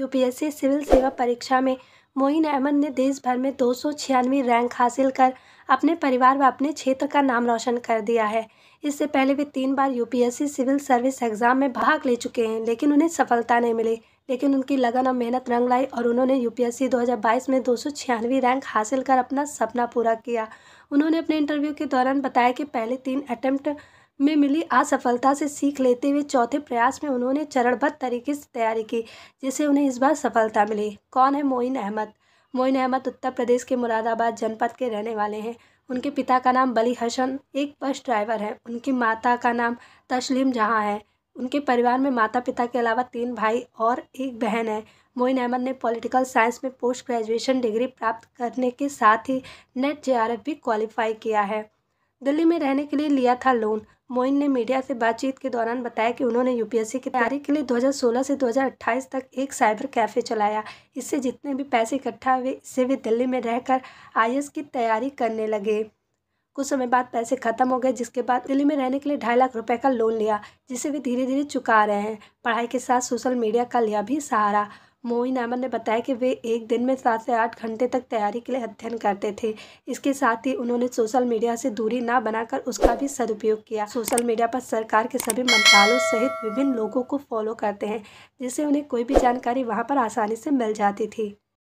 UPSC civil सेवा परीक्षा में मोइन अहमद ने देश भर में दो रैंक हासिल कर अपने परिवार व अपने क्षेत्र का नाम रोशन कर दिया है इससे पहले वे तीन बार यूपीएससी सिविल सर्विस एग्जाम में भाग ले चुके हैं लेकिन उन्हें सफलता नहीं मिली लेकिन उनकी लगन और मेहनत रंग लाई और उन्होंने यूपीएससी 2022 में दो रैंक हासिल कर अपना सपना पूरा किया उन्होंने अपने इंटरव्यू के दौरान बताया कि पहले तीन अटैम्प्ट में मिली असफलता से सीख लेते हुए चौथे प्रयास में उन्होंने चरणबद्ध तरीके से तैयारी की जिससे उन्हें इस बार सफलता मिली कौन है मोइन अहमद मोइन अहमद उत्तर प्रदेश के मुरादाबाद जनपद के रहने वाले हैं उनके पिता का नाम बली हसन एक बस ड्राइवर है उनकी माता का नाम तस्लीम जहाँ है उनके परिवार में माता पिता के अलावा तीन भाई और एक बहन है मोइन अहमद ने पॉलिटिकल साइंस में पोस्ट ग्रेजुएशन डिग्री प्राप्त करने के साथ ही नेट जे भी क्वालिफाई किया है दिल्ली में रहने के लिए लिया था लोन मोइन ने मीडिया से बातचीत के दौरान बताया कि उन्होंने यूपीएससी की तैयारी के लिए 2016 से 2028 तक एक साइबर कैफ़े चलाया इससे जितने भी पैसे इकट्ठा हुए इससे वे दिल्ली में रहकर आई की तैयारी करने लगे कुछ समय बाद पैसे खत्म हो गए जिसके बाद दिल्ली में रहने के लिए ढाई लाख रुपए का लोन लिया जिसे वे धीरे धीरे चुका रहे हैं पढ़ाई के साथ सोशल मीडिया का लिया भी सहारा मोहिन अमन ने बताया कि वे एक दिन में सात से आठ घंटे तक तैयारी के लिए अध्ययन करते थे इसके साथ ही उन्होंने सोशल मीडिया से दूरी ना बनाकर उसका भी सदुपयोग किया सोशल मीडिया पर सरकार के सभी मंत्रालयों सहित विभिन्न लोगों को फॉलो करते हैं जिससे उन्हें कोई भी जानकारी वहाँ पर आसानी से मिल जाती थी